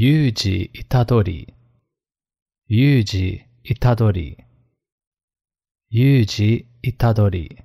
有事たどり、有事たどり、たどり。